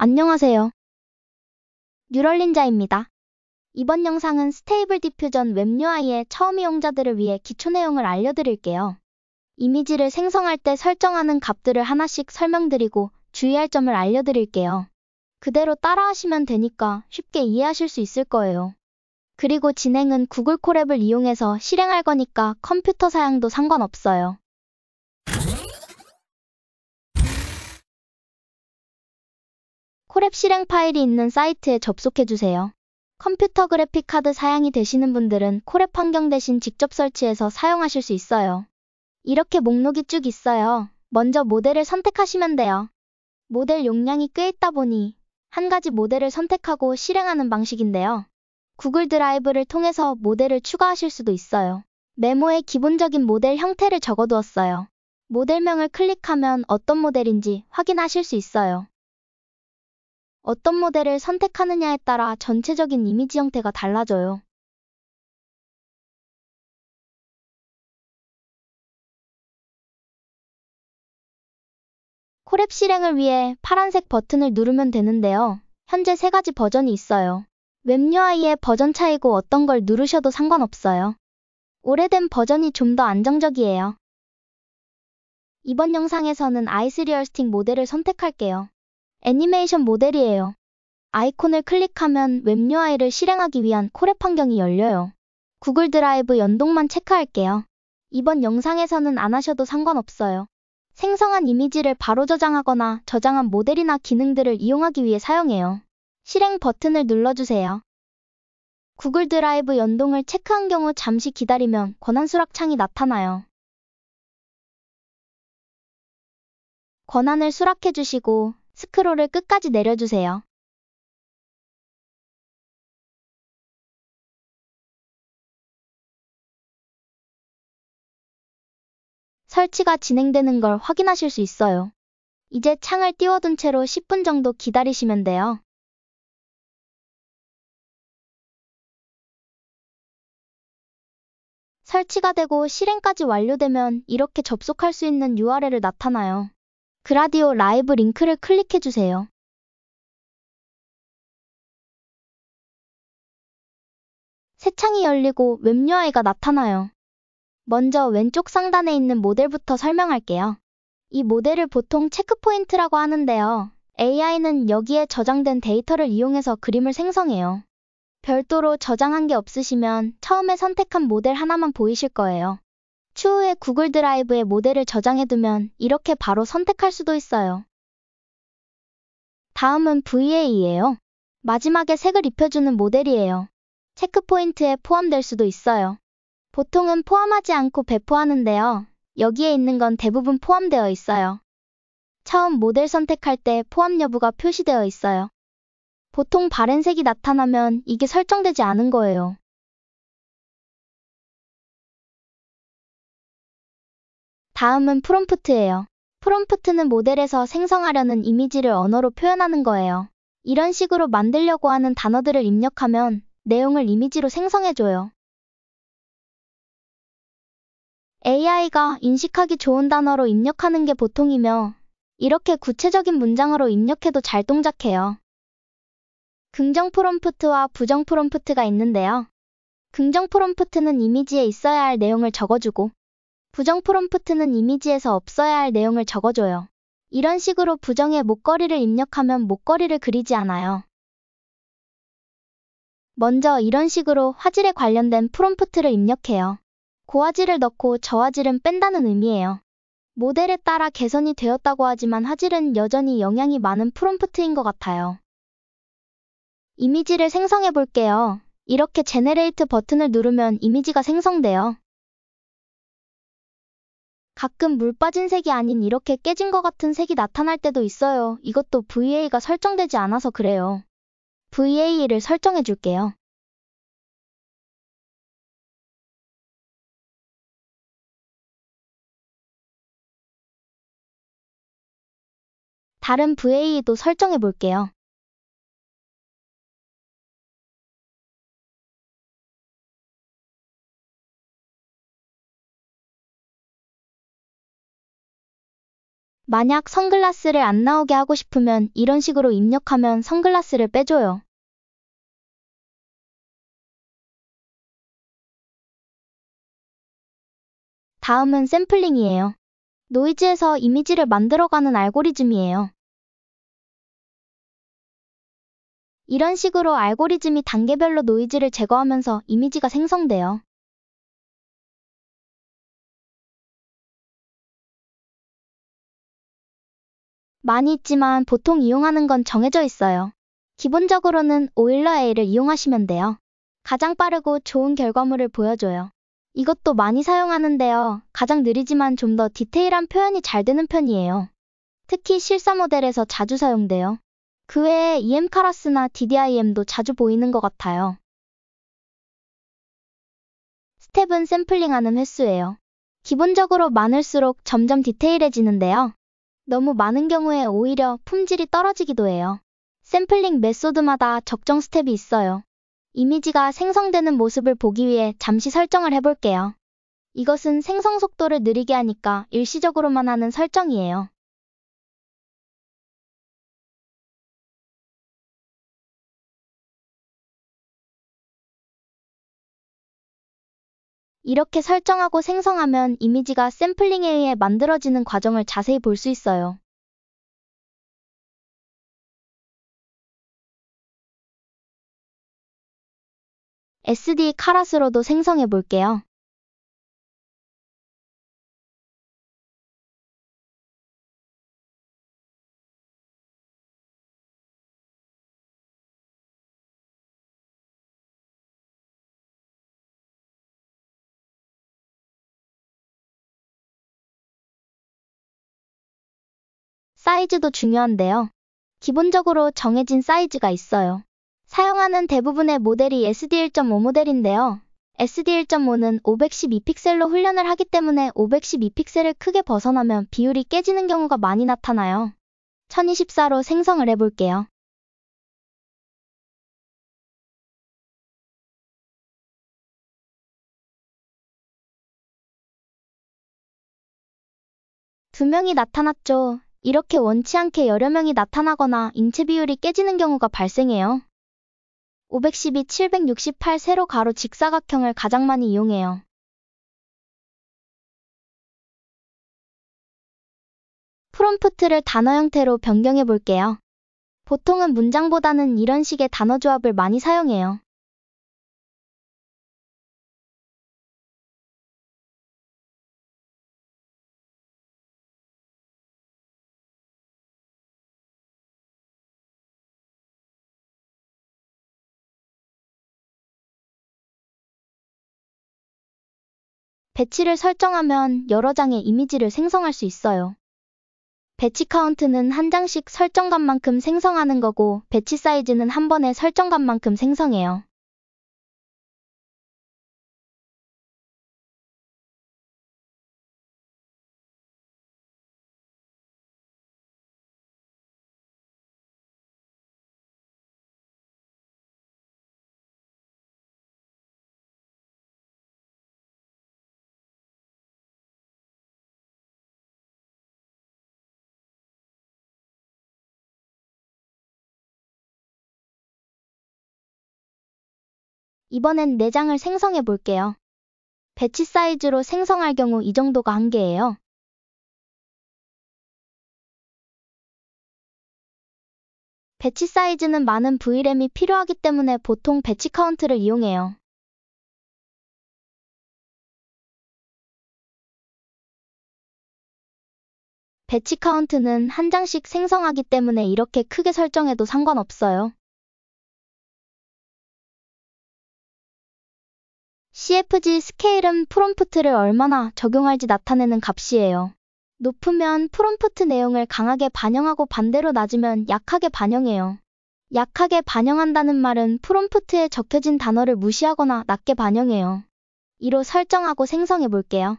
안녕하세요. 뉴럴린자입니다. 이번 영상은 스테이블 디퓨전 웹UI의 처음 이용자들을 위해 기초 내용을 알려드릴게요. 이미지를 생성할 때 설정하는 값들을 하나씩 설명드리고 주의할 점을 알려드릴게요. 그대로 따라하시면 되니까 쉽게 이해하실 수 있을 거예요. 그리고 진행은 구글 콜앱을 이용해서 실행할 거니까 컴퓨터 사양도 상관없어요. 콜앱 실행 파일이 있는 사이트에 접속해주세요. 컴퓨터 그래픽 카드 사양이 되시는 분들은 콜앱 환경 대신 직접 설치해서 사용하실 수 있어요. 이렇게 목록이 쭉 있어요. 먼저 모델을 선택하시면 돼요. 모델 용량이 꽤 있다 보니 한 가지 모델을 선택하고 실행하는 방식인데요. 구글 드라이브를 통해서 모델을 추가하실 수도 있어요. 메모에 기본적인 모델 형태를 적어두었어요. 모델명을 클릭하면 어떤 모델인지 확인하실 수 있어요. 어떤 모델을 선택하느냐에 따라 전체적인 이미지 형태가 달라져요. 코랩 실행을 위해 파란색 버튼을 누르면 되는데요. 현재 세 가지 버전이 있어요. 웹UI의 버전 차이고 어떤 걸 누르셔도 상관없어요. 오래된 버전이 좀 더 안정적이에요. 이번 영상에서는 아이스리얼스틱 모델을 선택할게요. 애니메이션 모델이에요. 아이콘을 클릭하면 웹 UI를 실행하기 위한 코랩 환경이 열려요. 구글 드라이브 연동만 체크할게요. 이번 영상에서는 안 하셔도 상관없어요. 생성한 이미지를 바로 저장하거나 저장한 모델이나 기능들을 이용하기 위해 사용해요. 실행 버튼을 눌러주세요. 구글 드라이브 연동을 체크한 경우 잠시 기다리면 권한 수락 창이 나타나요. 권한을 수락해 주시고 스크롤을 끝까지 내려주세요. 설치가 진행되는 걸 확인하실 수 있어요. 이제 창을 띄워둔 채로 10분 정도 기다리시면 돼요. 설치가 되고 실행까지 완료되면 이렇게 접속할 수 있는 URL을 나타나요. 그라디오 라이브 링크를 클릭해주세요. 새 창이 열리고 웹여애가 나타나요. 먼저 왼쪽 상단에 있는 모델부터 설명할게요. 이 모델을 보통 체크포인트라고 하는데요. AI는 여기에 저장된 데이터를 이용해서 그림을 생성해요. 별도로 저장한 게 없으시면 처음에 선택한 모델 하나만 보이실 거예요. 추후에 구글 드라이브에 모델을 저장해두면 이렇게 바로 선택할 수도 있어요. 다음은 v a 에요 마지막에 색을 입혀주는 모델이에요. 체크포인트에 포함될 수도 있어요. 보통은 포함하지 않고 배포하는데요. 여기에 있는 건 대부분 포함되어 있어요. 처음 모델 선택할 때 포함 여부가 표시되어 있어요. 보통 바랜 색이 나타나면 이게 설정되지 않은 거예요. 다음은 프롬프트예요. 프롬프트는 모델에서 생성하려는 이미지를 언어로 표현하는 거예요. 이런 식으로 만들려고 하는 단어들을 입력하면 내용을 이미지로 생성해줘요. AI가 인식하기 좋은 단어로 입력하는 게 보통이며 이렇게 구체적인 문장으로 입력해도 잘 동작해요. 긍정 프롬프트와 부정 프롬프트가 있는데요. 긍정 프롬프트는 이미지에 있어야 할 내용을 적어주고 부정 프롬프트는 이미지에서 없어야 할 내용을 적어줘요. 이런 식으로 부정의 목걸이를 입력하면 목걸이를 그리지 않아요. 먼저 이런 식으로 화질에 관련된 프롬프트를 입력해요. 고화질을 넣고 저화질은 뺀다는 의미예요. 모델에 따라 개선이 되었다고 하지만 화질은 여전히 영향이 많은 프롬프트인 것 같아요. 이미지를 생성해 볼게요. 이렇게 제네레이트 버튼을 누르면 이미지가 생성돼요. 가끔 물 빠진 색이 아닌 이렇게 깨진 것 같은 색이 나타날 때도 있어요. 이것도 VA가 설정되지 않아서 그래요. VA를 설정해 줄게요. 다른 VA도 설정해 볼게요. 만약 선글라스를 안 나오게 하고 싶으면 이런 식으로 입력하면 선글라스를 빼줘요. 다음은 샘플링이에요. 노이즈에서 이미지를 만들어가는 알고리즘이에요. 이런 식으로 알고리즘이 단계별로 노이즈를 제거하면서 이미지가 생성돼요. 많이 있지만 보통 이용하는 건 정해져 있어요. 기본적으로는 오일러 A를 이용하시면 돼요. 가장 빠르고 좋은 결과물을 보여줘요. 이것도 많이 사용하는데요. 가장 느리지만 좀 더 디테일한 표현이 잘 되는 편이에요. 특히 실사 모델에서 자주 사용돼요. 그 외에 EM 카라스나 DDIM도 자주 보이는 것 같아요. 스텝은 샘플링하는 횟수예요. 기본적으로 많을수록 점점 디테일해지는데요. 너무 많은 경우에 오히려 품질이 떨어지기도 해요. 샘플링 메소드마다 적정 스텝이 있어요. 이미지가 생성되는 모습을 보기 위해 잠시 설정을 해볼게요. 이것은 생성 속도를 느리게 하니까 일시적으로만 하는 설정이에요. 이렇게 설정하고 생성하면 이미지가 샘플링에 의해 만들어지는 과정을 자세히 볼 수 있어요. SD 카라스로도 생성해 볼게요. 사이즈도 중요한데요. 기본적으로 정해진 사이즈가 있어요. 사용하는 대부분의 모델이 SD1.5 모델인데요. SD1.5는 512픽셀로 훈련을 하기 때문에 512픽셀을 크게 벗어나면 비율이 깨지는 경우가 많이 나타나요. 1024로 생성을 해볼게요. 두 명이 나타났죠. 이렇게 원치 않게 여러 명이 나타나거나 인체 비율이 깨지는 경우가 발생해요. 512, 768 세로 가로 직사각형을 가장 많이 이용해요. 프롬프트를 단어 형태로 변경해 볼게요. 보통은 문장보다는 이런 식의 단어 조합을 많이 사용해요. 배치를 설정하면 여러 장의 이미지를 생성할 수 있어요. 배치 카운트는 한 장씩 설정감만큼 생성하는 거고 배치 사이즈는 한 번에 설정감만큼 생성해요. 이번엔 내장을 네 생성해 볼게요. 배치 사이즈로 생성할 경우 이 정도가 한계예요. 배치 사이즈는 많은 VRAM이 필요하기 때문에 보통 배치 카운트를 이용해요. 배치 카운트는 한 장씩 생성하기 때문에 이렇게 크게 설정해도 상관없어요. CFG 스케일은 프롬프트를 얼마나 적용할지 나타내는 값이에요. 높으면 프롬프트 내용을 강하게 반영하고 반대로 낮으면 약하게 반영해요. 약하게 반영한다는 말은 프롬프트에 적혀진 단어를 무시하거나 낮게 반영해요. 이로 설정하고 생성해 볼게요.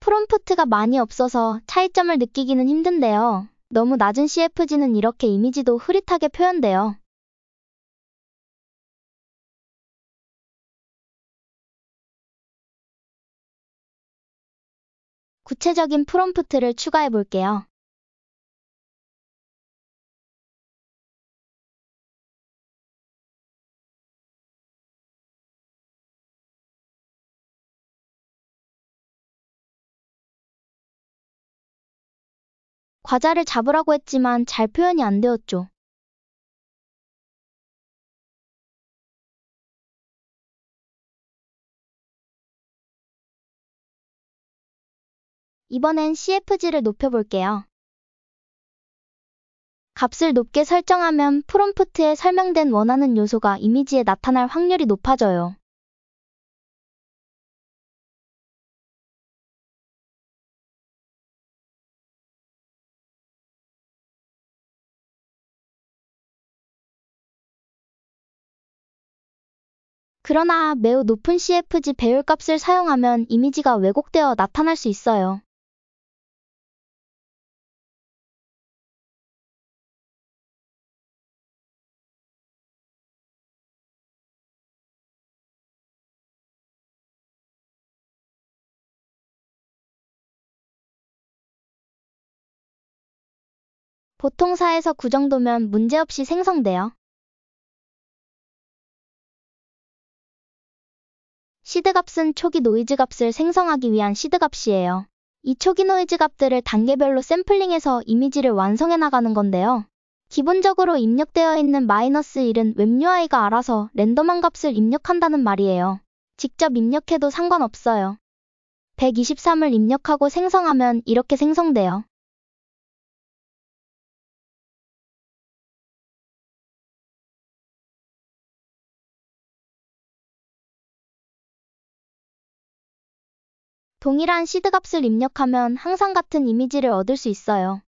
프롬프트가 많이 없어서 차이점을 느끼기는 힘든데요. 너무 낮은 CFG는 이렇게 이미지도 흐릿하게 표현돼요. 구체적인 프롬프트를 추가해 볼게요. 과자를 잡으라고 했지만 잘 표현이 안 되었죠. 이번엔 CFG를 높여볼게요. 값을 높게 설정하면 프롬프트에 설명된 원하는 요소가 이미지에 나타날 확률이 높아져요. 그러나 매우 높은 CFG 배열값을 사용하면 이미지가 왜곡되어 나타날 수 있어요. 보통 사에서9 정도면 문제없이 생성돼요. 시드값은 초기 노이즈 값을 생성하기 위한 시드값이에요. 이 초기 노이즈 값들을 단계별로 샘플링해서 이미지를 완성해 나가는 건데요. 기본적으로 입력되어 있는 마이너스 1은 웹UI가 알아서 랜덤한 값을 입력한다는 말이에요. 직접 입력해도 상관없어요. 123을 입력하고 생성하면 이렇게 생성돼요. 동일한 시드값을 입력하면 항상 같은 이미지를 얻을 수 있어요.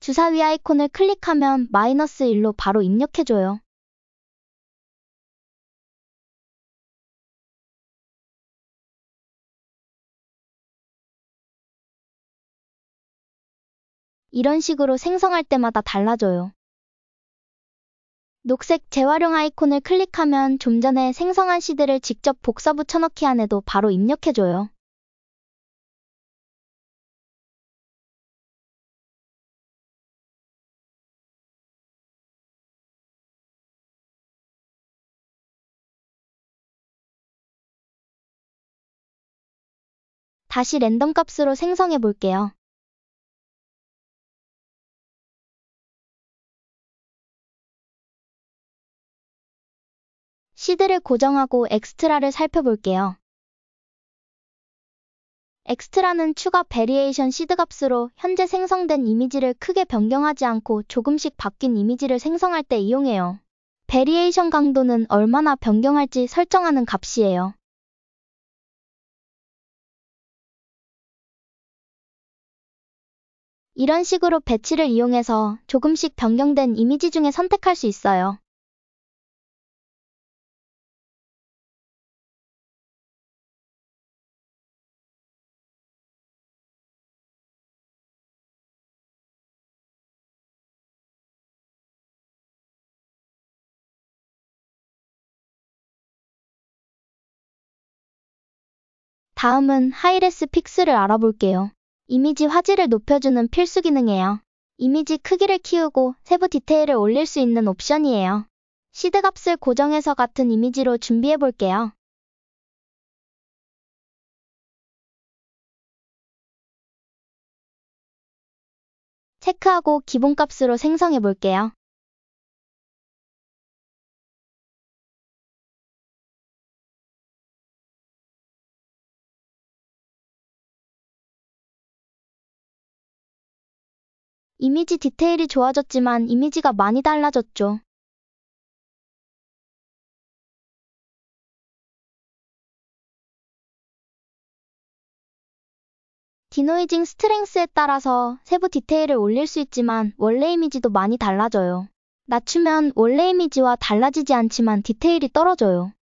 주사위 아이콘을 클릭하면 마이너스 1로 바로 입력해줘요. 이런 식으로 생성할 때마다 달라져요. 녹색 재활용 아이콘을 클릭하면 좀 전에 생성한 시드를 직접 복사 붙여넣기 안에도 바로 입력해줘요. 다시 랜덤 값으로 생성해 볼게요. 시드를 고정하고 엑스트라를 살펴볼게요. 엑스트라는 추가 베리에이션 시드 값으로 현재 생성된 이미지를 크게 변경하지 않고 조금씩 바뀐 이미지를 생성할 때 이용해요. 베리에이션 강도는 얼마나 변경할지 설정하는 값이에요. 이런 식으로 배치를 이용해서 조금씩 변경된 이미지 중에 선택할 수 있어요. 다음은 하이레스 픽스를 알아볼게요. 이미지 화질을 높여주는 필수 기능이에요. 이미지 크기를 키우고 세부 디테일을 올릴 수 있는 옵션이에요. 시드 값을 고정해서 같은 이미지로 준비해 볼게요. 체크하고 기본값으로 생성해 볼게요. 이미지 디테일이 좋아졌지만 이미지가 많이 달라졌죠. 디노이징 스트렝스에 따라서 세부 디테일을 올릴 수 있지만 원래 이미지도 많이 달라져요. 낮추면 원래 이미지와 달라지지 않지만 디테일이 떨어져요.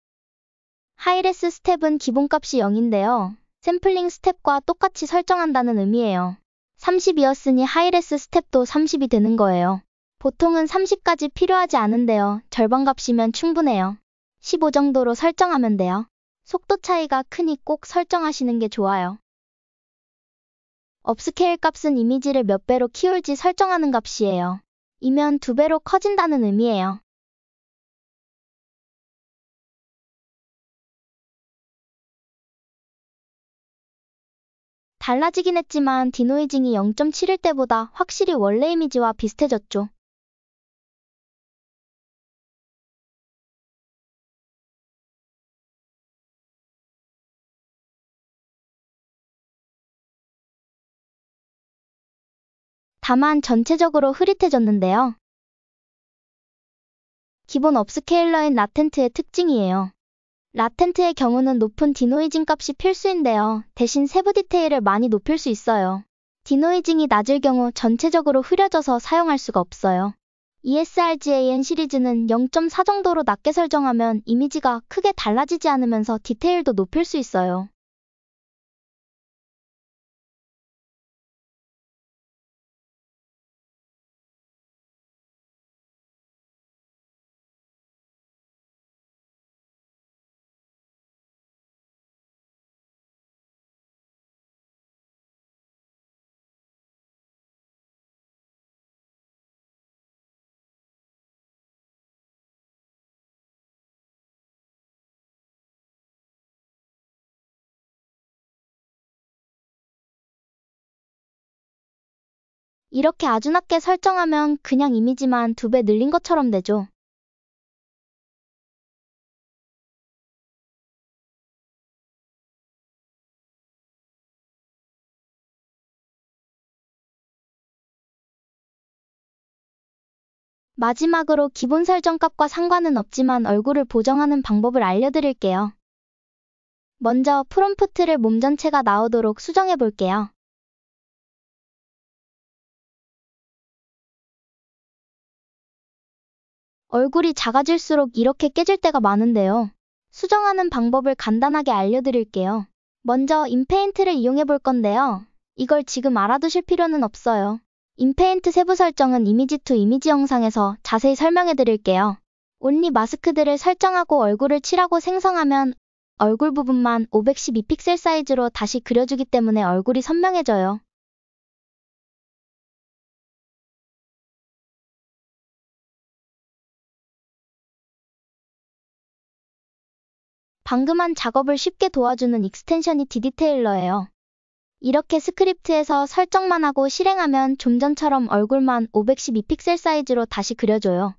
하이레스 스텝은 기본값이 0인데요. 샘플링 스텝과 똑같이 설정한다는 의미예요. 30이었으니 하이레스 스텝도 30이 되는 거예요. 보통은 30까지 필요하지 않은데요. 절반값이면 충분해요. 15 정도로 설정하면 돼요. 속도 차이가 크니 꼭 설정하시는 게 좋아요. 업스케일 값은 이미지를 몇 배로 키울지 설정하는 값이에요. 이면 두 배로 커진다는 의미예요. 달라지긴 했지만 디노이징이 0.7일 때보다 확실히 원래 이미지와 비슷해졌죠. 다만 전체적으로 흐릿해졌는데요. 기본 업스케일러인 라텐트의 특징이에요. 라텐트의 경우는 높은 디노이징 값이 필수인데요. 대신 세부 디테일을 많이 높일 수 있어요. 디노이징이 낮을 경우 전체적으로 흐려져서 사용할 수가 없어요. ESRGAN 시리즈는 0.4 정도로 낮게 설정하면 이미지가 크게 달라지지 않으면서 디테일도 높일 수 있어요. 이렇게 아주 낮게 설정하면 그냥 이미지만 두 배 늘린 것처럼 되죠. 마지막으로 기본 설정값과 상관은 없지만 얼굴을 보정하는 방법을 알려드릴게요. 먼저 프롬프트를 몸 전체가 나오도록 수정해 볼게요. 얼굴이 작아질수록 이렇게 깨질 때가 많은데요. 수정하는 방법을 간단하게 알려드릴게요. 먼저 인페인트를 이용해 볼 건데요. 이걸 지금 알아두실 필요는 없어요. 인페인트 세부 설정은 이미지 2 이미지 영상에서 자세히 설명해 드릴게요. 온리 마스크들을 설정하고 얼굴을 칠하고 생성하면 얼굴 부분만 512픽셀 사이즈로 다시 그려주기 때문에 얼굴이 선명해져요. 방금 한 작업을 쉽게 도와주는 익스텐션이 디디테일러예요. 이렇게 스크립트에서 설정만 하고 실행하면 좀 전처럼 얼굴만 512픽셀 사이즈로 다시 그려줘요.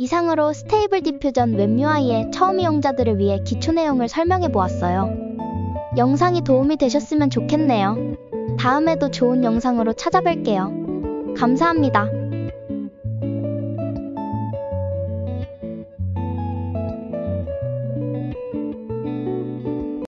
이상으로 스테이블 디퓨전 웹UI의 처음 이용자들을 위해 기초 내용을 설명해 보았어요. 영상이 도움이 되셨으면 좋겠네요. 다음에도 좋은 영상으로 찾아뵐게요. 감사합니다.